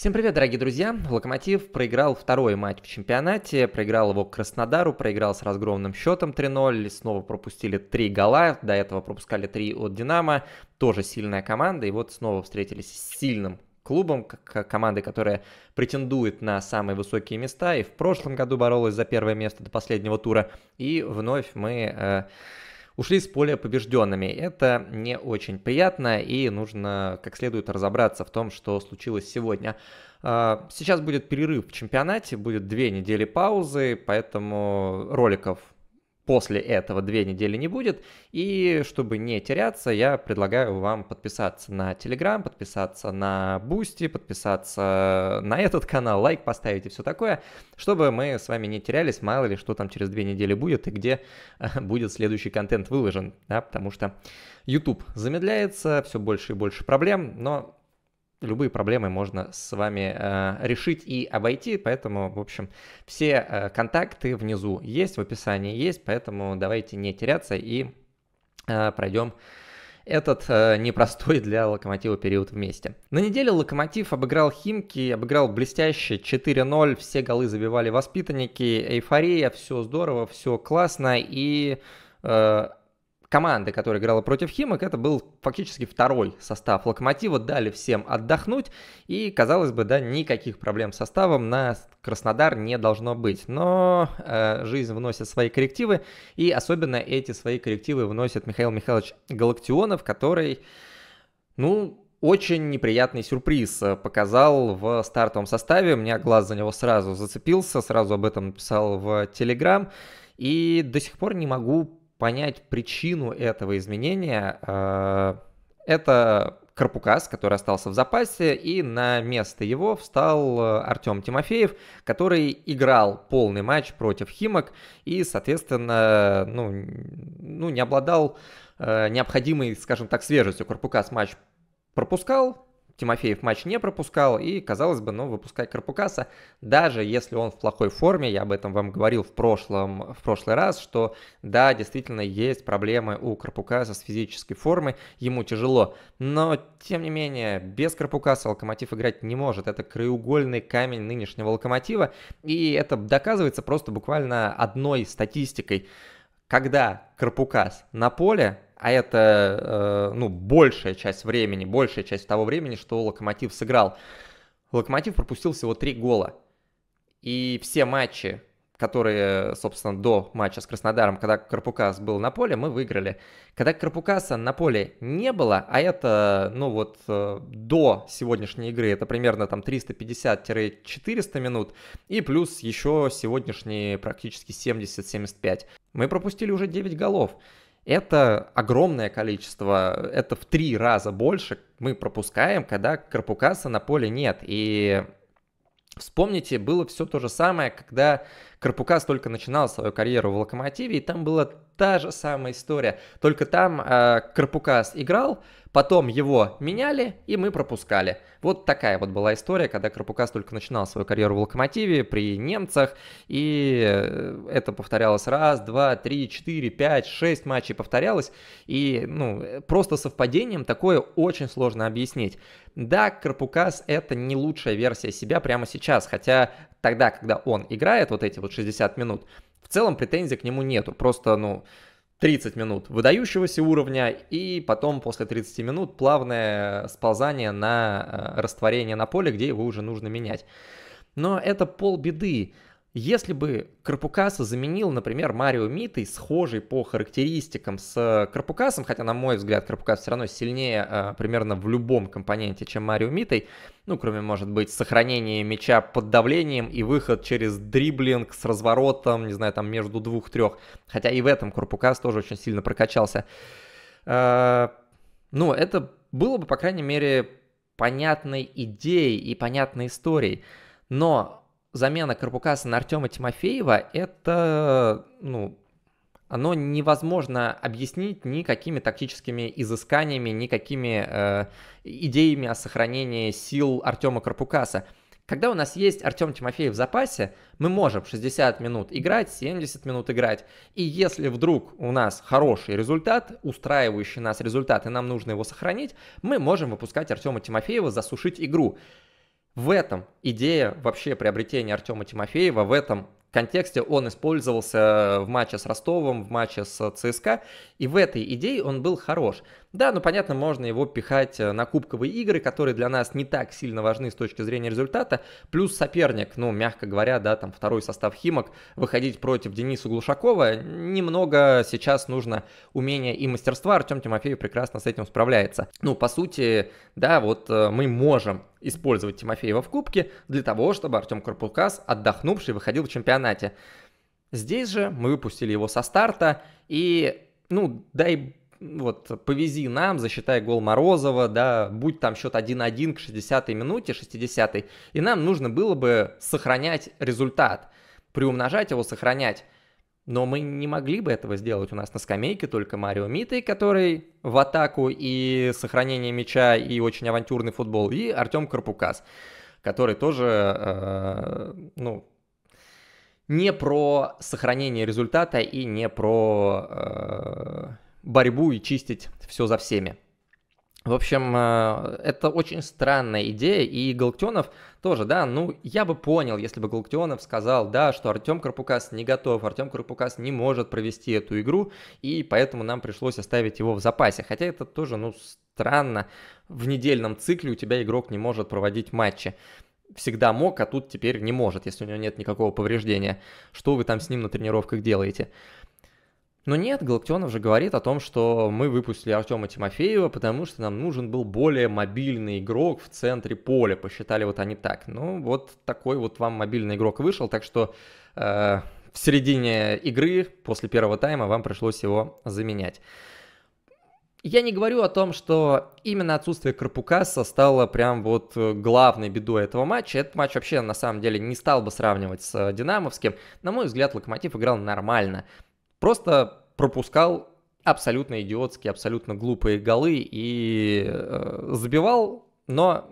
Всем привет, дорогие друзья! Локомотив проиграл второй матч в чемпионате, проиграл его Краснодару, проиграл с разгромным счетом 3-0, снова пропустили 3 гола, до этого пропускали 3 от Динамо, тоже сильная команда, и вот снова встретились с сильным клубом, командой, которая претендует на самые высокие места, и в прошлом году боролась за первое место до последнего тура, и вновь мы... Э, ушли с поля побежденными. Это не очень приятно, и нужно как следует разобраться в том, что случилось сегодня. А, сейчас будет перерыв в чемпионате, будет две недели паузы, поэтому роликов после этого две недели не будет. И чтобы не теряться, я предлагаю вам подписаться на Telegram, подписаться на Boosty, подписаться на этот канал, лайк поставить и все такое, чтобы мы с вами не терялись, мало ли что там через две недели будет и где э, будет следующий контент выложен, да, потому что YouTube замедляется, все больше и больше проблем, но любые проблемы можно с вами э, решить и обойти, поэтому, в общем, все э, контакты внизу есть, в описании есть, поэтому давайте не теряться и э, пройдем этот э, непростой для Локомотива период вместе. На неделе Локомотив обыграл Химки, обыграл блестяще 4-0, все голы забивали воспитанники, эйфория, все здорово, все классно и... Э, команды, которая играла против Химок, это был фактически второй состав Локомотива, дали всем отдохнуть, и, казалось бы, да, никаких проблем с составом на Краснодар не должно быть. Но э, жизнь вносит свои коррективы, и особенно эти свои коррективы вносит Михаил Михайлович Галактионов, который, ну, очень неприятный сюрприз э, показал в стартовом составе. У меня глаз за него сразу зацепился, сразу об этом писал в Телеграм. И до сих пор не могу понять причину этого изменения, э, это Карпукас, который остался в запасе, и на место его встал э, Артем Тимофеев, который играл полный матч против Химок и, соответственно, ну, ну не обладал э, необходимой, скажем так, свежестью. Карпукас матч пропускал, Тимофеев матч не пропускал, и, казалось бы, ну, выпускай Карпукаса, даже если он в плохой форме, я об этом вам говорил в, прошлом, в прошлый раз, что, да, действительно есть проблемы у Карпукаса с физической формой, ему тяжело, но, тем не менее, без Карпукаса Локомотив играть не может, это краеугольный камень нынешнего Локомотива, и это доказывается просто буквально одной статистикой. Когда Карпукас на поле, а это, э, ну, большая часть времени, большая часть того времени, что Локомотив сыграл. Локомотив пропустил всего три гола. И все матчи, которые, собственно, до матча с Краснодаром, когда Карпукас был на поле, мы выиграли. Когда Карпукаса на поле не было, а это, ну вот, э, до сегодняшней игры, это примерно там 350-400 минут, и плюс еще сегодняшние практически 70-75. Мы пропустили уже 9 голов. Это огромное количество, это в три раза больше мы пропускаем, когда Карпукаса на поле нет. И Вспомните, было все то же самое, когда Карпукас только начинал свою карьеру в Локомотиве, и там была та же самая история. Только там э, Карпукас играл, потом его меняли, и мы пропускали. Вот такая вот была история, когда Карпукас только начинал свою карьеру в Локомотиве при немцах, и э, это повторялось раз, два, три, четыре, пять, шесть матчей повторялось, и ну э, просто совпадением такое очень сложно объяснить. Да, Карпукас это не лучшая версия себя прямо сейчас, хотя тогда, когда он играет вот эти вот 60 минут, в целом претензий к нему нету, просто, ну, 30 минут выдающегося уровня, и потом после 30 минут плавное сползание на э, растворение на поле, где его уже нужно менять. Но это полбеды. беды если бы Карпукаса заменил, например, Марио Митой, схожий по характеристикам с э, Карпукасом, хотя, на мой взгляд, Карпукас все равно сильнее э, примерно в любом компоненте, чем Марио Митой, ну, кроме, может быть, сохранения мяча под давлением и выход через дриблинг с разворотом, не знаю, там между двух-трех, хотя и в этом Карпукас тоже очень сильно прокачался. Э, ну, это было бы, по крайней мере, понятной идеей и понятной историей, но замена Карпукаса на Артема Тимофеева, это, ну, оно невозможно объяснить никакими тактическими изысканиями, никакими э, идеями о сохранении сил Артема Карпукаса. Когда у нас есть Артем Тимофеев в запасе, мы можем 60 минут играть, 70 минут играть. И если вдруг у нас хороший результат, устраивающий нас результат, и нам нужно его сохранить, мы можем выпускать Артема Тимофеева, засушить игру. В этом идея вообще приобретения Артема Тимофеева, в этом контексте он использовался в матче с Ростовом, в матче с ЦСКА, и в этой идее он был хорош. Да, ну понятно, можно его пихать э, на кубковые игры, которые для нас не так сильно важны с точки зрения результата, плюс соперник, ну, мягко говоря, да, там второй состав Химок, выходить против Дениса Глушакова, немного сейчас нужно умения и мастерства, Артем Тимофеев прекрасно с этим справляется. Ну, по сути, да, вот э, мы можем использовать Тимофеева в кубке для того, чтобы Артем Карпукас, отдохнувший, выходил в чемпионат чемпионате. Здесь же мы выпустили его со старта, и, ну, дай вот, повези нам, засчитай гол Морозова, да, будь там счет 1-1 к 60-й минуте, 60-й, и нам нужно было бы сохранять результат, приумножать его, сохранять. Но мы не могли бы этого сделать. У нас на скамейке только Марио Митой, который в атаку и сохранение мяча, и очень авантюрный футбол, и Артем Карпукас, который тоже, э, ну, не про сохранение результата и не про э, борьбу и чистить все за всеми. В общем, э, это очень странная идея, и Галактионов тоже, да, ну, я бы понял, если бы Галактионов сказал, да, что Артем Карпукас не готов, Артем Карпукас не может провести эту игру, и поэтому нам пришлось оставить его в запасе, хотя это тоже, ну, странно, в недельном цикле у тебя игрок не может проводить матчи всегда мог, а тут теперь не может, если у него нет никакого повреждения. Что вы там с ним на тренировках делаете? Но нет, Галактионов же говорит о том, что мы выпустили Артема Тимофеева, потому что нам нужен был более мобильный игрок в центре поля, посчитали вот они так. Ну, вот такой вот вам мобильный игрок вышел, так что э, в середине игры, после первого тайма, вам пришлось его заменять. Я не говорю о том, что именно отсутствие Карпукаса стало прям вот э, главной бедой этого матча. Этот матч вообще на самом деле не стал бы сравнивать с э, Динамовским. На мой взгляд, Локомотив играл нормально. Просто пропускал абсолютно идиотские, абсолютно глупые голы и э, забивал, но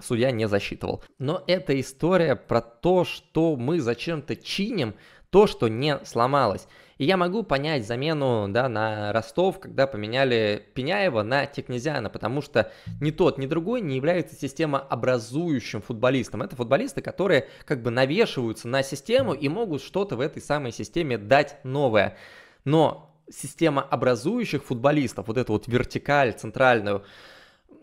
судья не засчитывал. Но это история про то, что мы зачем-то чиним то, что не сломалось. И я могу понять замену да, на Ростов, когда поменяли Пеняева на Текнезиана, потому что ни тот, ни другой не является системообразующим футболистом. Это футболисты, которые как бы навешиваются на систему и могут что-то в этой самой системе дать новое. Но система образующих футболистов, вот эту вот вертикаль центральную,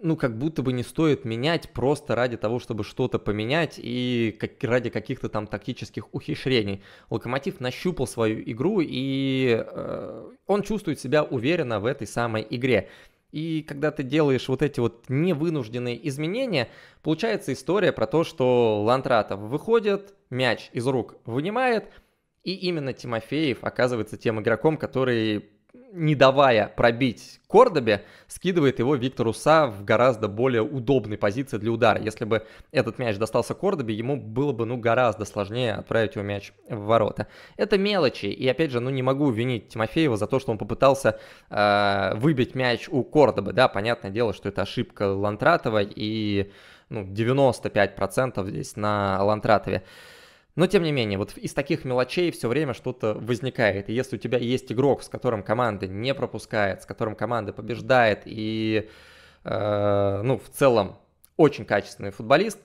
ну, как будто бы не стоит менять просто ради того, чтобы что-то поменять и как, ради каких-то там тактических ухищрений. Локомотив нащупал свою игру, и э, он чувствует себя уверенно в этой самой игре. И когда ты делаешь вот эти вот невынужденные изменения, получается история про то, что Лантратов выходит, мяч из рук вынимает, и именно Тимофеев оказывается тем игроком, который не давая пробить Кордобе, скидывает его Виктор Уса в гораздо более удобной позиции для удара. Если бы этот мяч достался Кордобе, ему было бы ну гораздо сложнее отправить его мяч в ворота. Это мелочи, и опять же, ну не могу винить Тимофеева за то, что он попытался э, выбить мяч у Кордобы, да, понятное дело, что это ошибка Лантратова и ну 95% здесь на Лантратове. Но тем не менее, вот из таких мелочей все время что-то возникает. И если у тебя есть игрок, с которым команда не пропускает, с которым команда побеждает и, э, ну, в целом очень качественный футболист,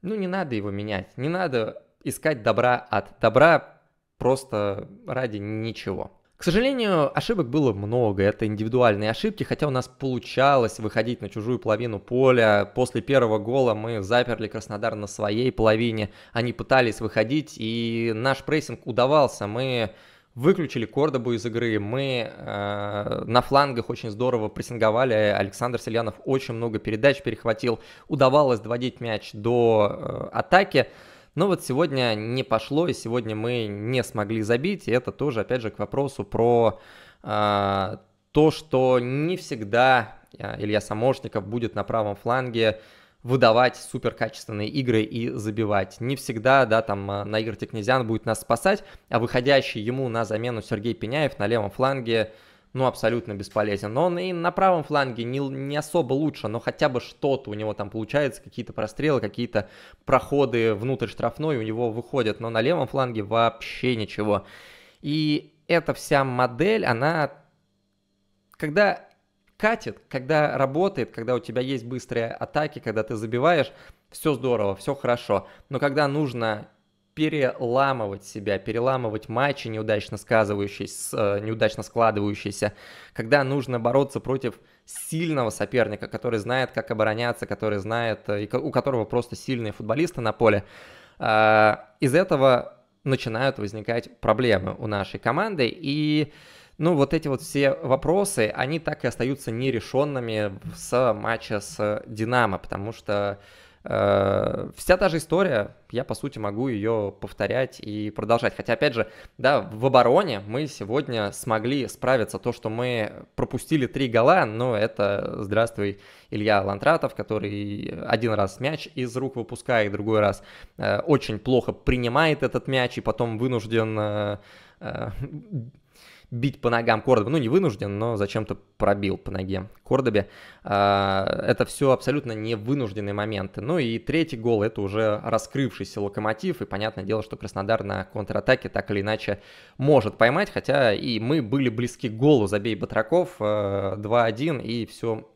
ну, не надо его менять, не надо искать добра от добра просто ради ничего. К сожалению, ошибок было много, это индивидуальные ошибки, хотя у нас получалось выходить на чужую половину поля. После первого гола мы заперли Краснодар на своей половине, они пытались выходить, и наш прессинг удавался. Мы выключили Кордобу из игры, мы э, на флангах очень здорово прессинговали, Александр Сельянов очень много передач перехватил, удавалось доводить мяч до э, атаки. атаки. Но вот сегодня не пошло, и сегодня мы не смогли забить, и это тоже, опять же, к вопросу про э, то, что не всегда а, Илья Самошников будет на правом фланге выдавать суперкачественные игры и забивать. Не всегда, да, там а, Наир Текнезян будет нас спасать, а выходящий ему на замену Сергей Пеняев на левом фланге – ну, абсолютно бесполезен. Но он и на правом фланге не, не особо лучше, но хотя бы что-то у него там получается, какие-то прострелы, какие-то проходы внутрь штрафной у него выходят, но на левом фланге вообще ничего. И эта вся модель, она, когда катит, когда работает, когда у тебя есть быстрые атаки, когда ты забиваешь, все здорово, все хорошо. Но когда нужно переламывать себя, переламывать матчи, неудачно сказывающиеся, э, неудачно складывающиеся, когда нужно бороться против сильного соперника, который знает, как обороняться, который знает, э, у которого просто сильные футболисты на поле. А, из этого начинают возникать проблемы у нашей команды, и ну, вот эти вот все вопросы, они так и остаются нерешенными с матча с «Динамо», потому что Э, вся та же история, я по сути могу ее повторять и продолжать. Хотя, опять же, да, в обороне мы сегодня смогли справиться. То, что мы пропустили три гола, но ну, это, здравствуй, Илья Лантратов, который один раз мяч из рук выпускает, другой раз э, очень плохо принимает этот мяч и потом вынужден э, бить по ногам Кордобе. Ну, не вынужден, но зачем-то пробил по ноге Кордобе. А, это все абсолютно не вынужденные моменты. Ну и третий гол – это уже раскрывшийся локомотив. И понятное дело, что Краснодар на контратаке так или иначе может поймать. Хотя и мы были близки к голу «Забей Батраков» 2-1, э, и все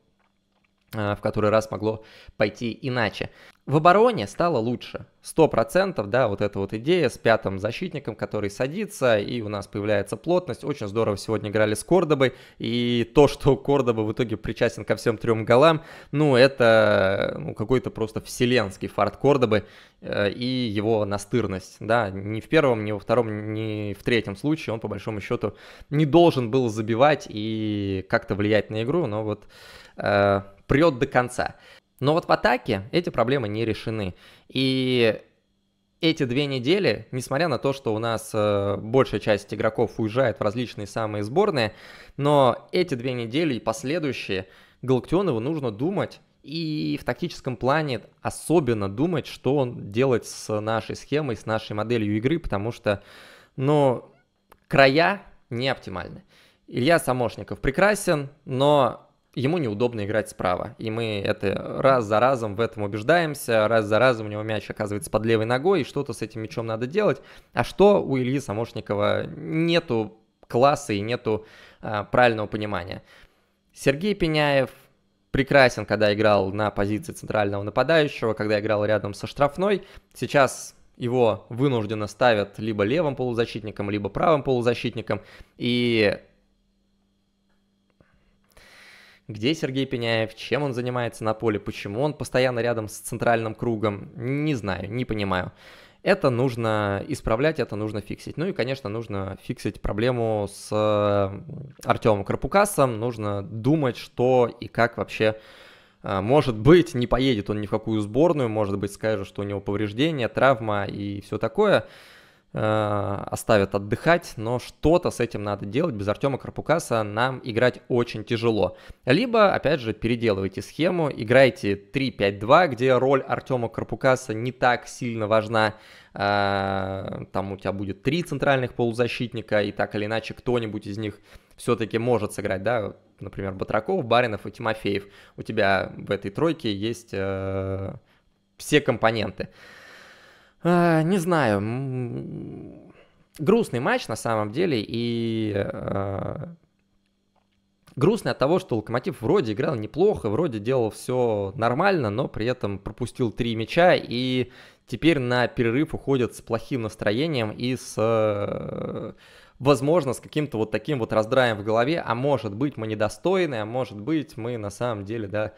Э, в который раз могло пойти иначе. В обороне стало лучше. 100%, да, вот эта вот идея с пятым защитником, который садится, и у нас появляется плотность. Очень здорово сегодня играли с Кордобой, и то, что Кордоба в итоге причастен ко всем трем голам, ну, это ну, какой-то просто вселенский фарт Кордобы э, и его настырность, да. Ни в первом, ни во втором, ни в третьем случае он, по большому счету, не должен был забивать и как-то влиять на игру, но вот... Э, прет до конца. Но вот в атаке эти проблемы не решены. И эти две недели, несмотря на то, что у нас э, большая часть игроков уезжает в различные самые сборные, но эти две недели и последующие Галактионову нужно думать и в тактическом плане особенно думать, что он делать с нашей схемой, с нашей моделью игры, потому что, ну, края не оптимальны. Илья Самошников прекрасен, но ему неудобно играть справа. И мы это раз за разом в этом убеждаемся, раз за разом у него мяч оказывается под левой ногой, и что-то с этим мячом надо делать. А что у Ильи Самошникова нету класса и нету а, правильного понимания. Сергей Пеняев прекрасен, когда играл на позиции центрального нападающего, когда играл рядом со штрафной. Сейчас его вынужденно ставят либо левым полузащитником, либо правым полузащитником. И где Сергей Пеняев, чем он занимается на поле, почему он постоянно рядом с центральным кругом, не знаю, не понимаю. Это нужно исправлять, это нужно фиксить. Ну и, конечно, нужно фиксить проблему с э, Артемом Карпукасом, нужно думать, что и как вообще э, может быть, не поедет он ни в какую сборную, может быть, скажет, что у него повреждение, травма и все такое. Э, оставят отдыхать, но что-то с этим надо делать. Без Артема Карпукаса нам играть очень тяжело. Либо, опять же, переделывайте схему, играйте 3-5-2, где роль Артема Карпукаса не так сильно важна. Э, там у тебя будет три центральных полузащитника, и так или иначе кто-нибудь из них все-таки может сыграть, да, например, Батраков, Баринов и Тимофеев. У тебя в этой тройке есть э, все компоненты. Э, не знаю, грустный матч на самом деле и э, грустный от того, что Локомотив вроде играл неплохо, вроде делал все нормально, но при этом пропустил три мяча и теперь на перерыв уходит с плохим настроением и с э, возможно, с каким-то вот таким вот раздраем в голове, а может быть мы недостойны, а может быть мы на самом деле, да,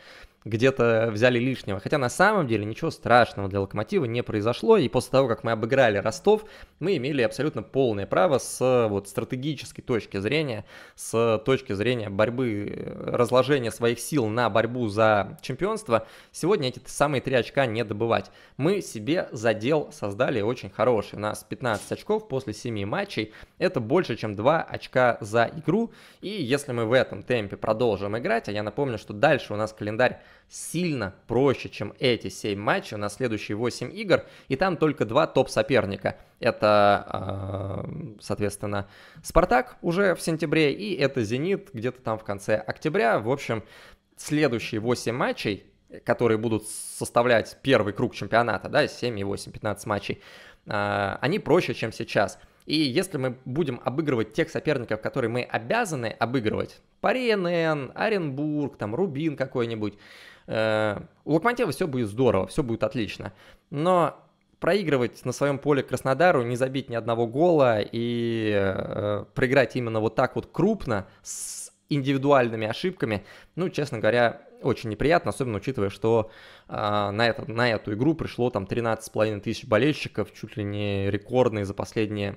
где-то взяли лишнего. Хотя на самом деле ничего страшного для Локомотива не произошло, и после того, как мы обыграли Ростов, мы имели абсолютно полное право с вот стратегической точки зрения, с точки зрения борьбы, разложения своих сил на борьбу за чемпионство, сегодня эти самые три очка не добывать. Мы себе задел создали очень хороший. У нас 15 очков после 7 матчей, это больше, чем 2 очка за игру, и если мы в этом темпе продолжим играть, а я напомню, что дальше у нас календарь сильно проще, чем эти 7 матчей на следующие 8 игр, и там только два топ-соперника. Это, э, соответственно, «Спартак» уже в сентябре, и это «Зенит» где-то там в конце октября. В общем, следующие 8 матчей, которые будут составлять первый круг чемпионата, да, 7 и 8, 15 матчей, э, они проще, чем сейчас. И если мы будем обыгрывать тех соперников, которые мы обязаны обыгрывать, Паренен, Оренбург, там, Рубин какой-нибудь, э, у Локомотива все будет здорово, все будет отлично. Но проигрывать на своем поле Краснодару, не забить ни одного гола и э, проиграть именно вот так вот крупно с индивидуальными ошибками, ну, честно говоря, очень неприятно, особенно учитывая, что э, на, это, на эту игру пришло там 13,5 тысяч болельщиков, чуть ли не рекордные за последние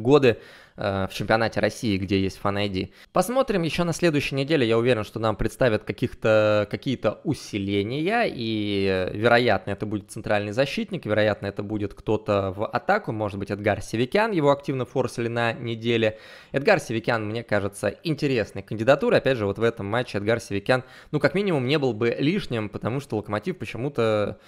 годы э, в чемпионате России, где есть Fan ID. Посмотрим еще на следующей неделе. Я уверен, что нам представят каких-то, какие-то усиления. И, э, вероятно, это будет центральный защитник. Вероятно, это будет кто-то в атаку. Может быть, Эдгар Севикян. Его активно форсили на неделе. Эдгар Севикян, мне кажется, интересной кандидатурой. Опять же, вот в этом матче Эдгар Севикян, ну, как минимум, не был бы лишним, потому что Локомотив почему-то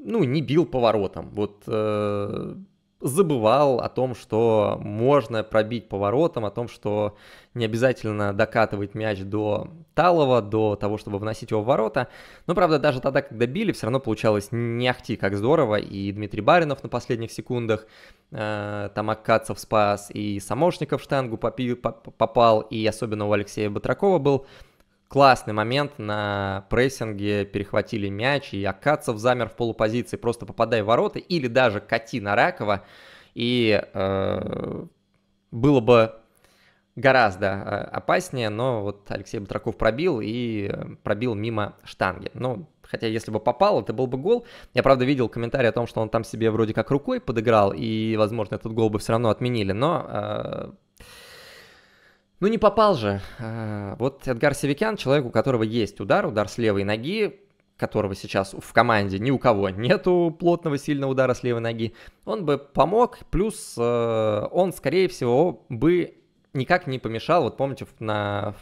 ну, не бил поворотом. Вот э, забывал о том, что можно пробить поворотом, о том, что не обязательно докатывать мяч до талого, до того, чтобы вносить его в ворота. Но, правда, даже тогда, когда били, все равно получалось не ахти как здорово. И Дмитрий Баринов на последних секундах, э, там Аккацев спас, и Самошников штангу попи, поп, попал, и особенно у Алексея Батракова был классный момент на прессинге, перехватили мяч, и Акацев замер в полупозиции, просто попадай в ворота, или даже кати на Ракова, и э, было бы гораздо э, опаснее, но вот Алексей Батраков пробил и э, пробил мимо штанги. Ну, хотя если бы попал, это был бы гол. Я, правда, видел комментарий о том, что он там себе вроде как рукой подыграл, и, возможно, этот гол бы все равно отменили, но э, ну не попал же. А, вот Эдгар Севикян, человек, у которого есть удар, удар с левой ноги, которого сейчас в команде ни у кого нету плотного сильного удара с левой ноги, он бы помог, плюс э, он, скорее всего, бы никак не помешал. Вот помните, на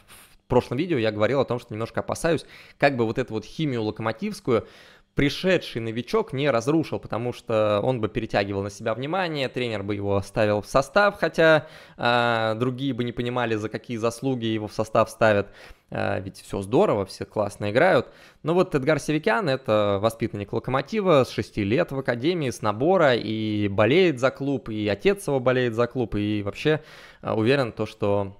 в прошлом видео я говорил о том, что немножко опасаюсь, как бы вот эту вот химию локомотивскую пришедший новичок не разрушил, потому что он бы перетягивал на себя внимание, тренер бы его ставил в состав, хотя э, другие бы не понимали, за какие заслуги его в состав ставят. Э, ведь все здорово, все классно играют. Но вот Эдгар Севикян — это воспитанник «Локомотива» с 6 лет в академии, с набора, и болеет за клуб, и отец его болеет за клуб, и вообще э, уверен, то, что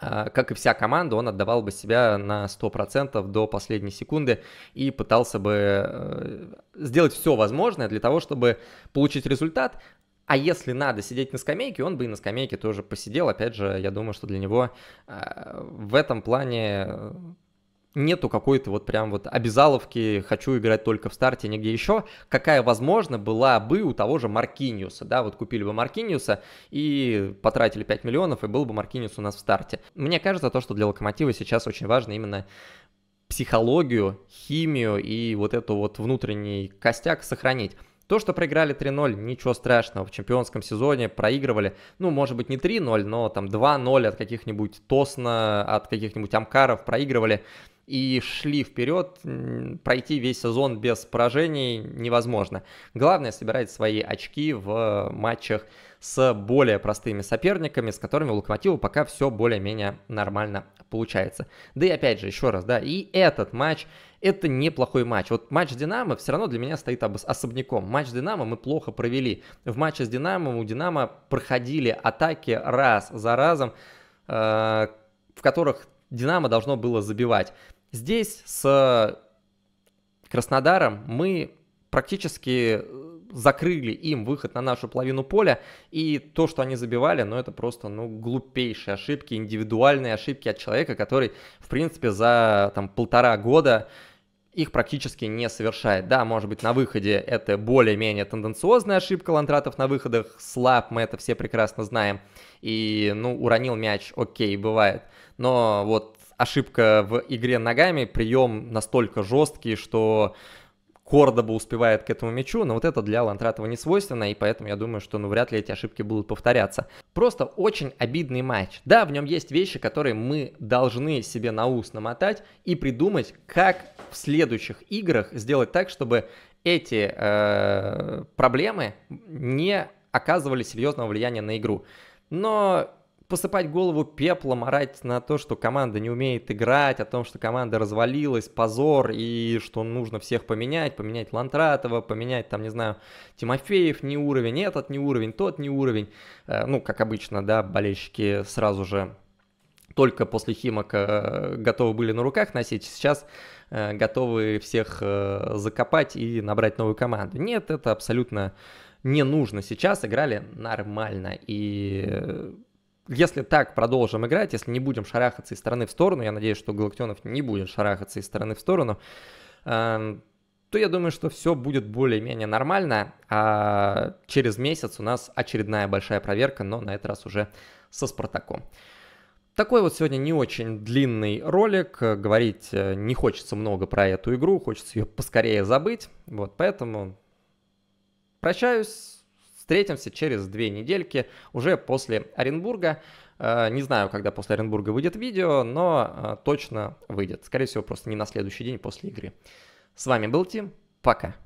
а, как и вся команда, он отдавал бы себя на 100% до последней секунды и пытался бы э, сделать все возможное для того, чтобы получить результат. А если надо сидеть на скамейке, он бы и на скамейке тоже посидел. Опять же, я думаю, что для него э, в этом плане э, нету какой-то вот прям вот обязаловки, хочу играть только в старте, нигде еще, какая, возможно, была бы у того же Маркиниуса, да, вот купили бы Маркиниуса и потратили 5 миллионов, и был бы Маркиниус у нас в старте. Мне кажется, то, что для Локомотива сейчас очень важно именно психологию, химию и вот эту вот внутренний костяк сохранить. То, что проиграли 3-0, ничего страшного. В чемпионском сезоне проигрывали, ну, может быть, не 3-0, но там 2-0 от каких-нибудь Тосна, от каких-нибудь Амкаров проигрывали и шли вперед. Пройти весь сезон без поражений невозможно. Главное собирать свои очки в матчах с более простыми соперниками, с которыми у Локомотива пока все более-менее нормально получается. Да и опять же, еще раз, да, и этот матч, это неплохой матч. Вот матч Динамо все равно для меня стоит особняком. Матч Динамо мы плохо провели. В матче с Динамо у Динамо проходили атаки раз за разом, э, в которых Динамо должно было забивать. Здесь с э, Краснодаром мы практически э, закрыли им выход на нашу половину поля, и то, что они забивали, ну это просто ну, глупейшие ошибки, индивидуальные ошибки от человека, который, в принципе, за там, полтора года их практически не совершает. Да, может быть, на выходе это более-менее тенденциозная ошибка лантратов на выходах, слаб, мы это все прекрасно знаем, и, ну, уронил мяч, окей, бывает. Но вот ошибка в игре ногами, прием настолько жесткий, что Кордоба успевает к этому мячу, но вот это для Лантратова не свойственно, и поэтому я думаю, что ну вряд ли эти ошибки будут повторяться. Просто очень обидный матч. Да, в нем есть вещи, которые мы должны себе на ус намотать и придумать, как в следующих играх сделать так, чтобы эти э, проблемы не оказывали серьезного влияния на игру. Но посыпать голову пеплом, орать на то, что команда не умеет играть, о том, что команда развалилась, позор, и что нужно всех поменять, поменять Лантратова, поменять, там, не знаю, Тимофеев не уровень, этот не уровень, тот не уровень. Э, ну, как обычно, да, болельщики сразу же только после Химок э, готовы были на руках носить, сейчас э, готовы всех закопать и набрать новую команду. Нет, это абсолютно не нужно. Сейчас играли нормально, и если так продолжим играть, если не будем шарахаться из стороны в сторону, я надеюсь, что Галактионов не будет шарахаться из стороны в сторону, эм, то я думаю, что все будет более-менее нормально, а через месяц у нас очередная большая проверка, но на этот раз уже со Спартаком. Такой вот сегодня не очень длинный ролик, э, говорить э, не хочется много про эту игру, хочется ее поскорее забыть, вот, поэтому прощаюсь, Встретимся через две недельки уже после Оренбурга. Э, не знаю, когда после Оренбурга выйдет видео, но э, точно выйдет. Скорее всего, просто не на следующий день после игры. С вами был Тим. Пока.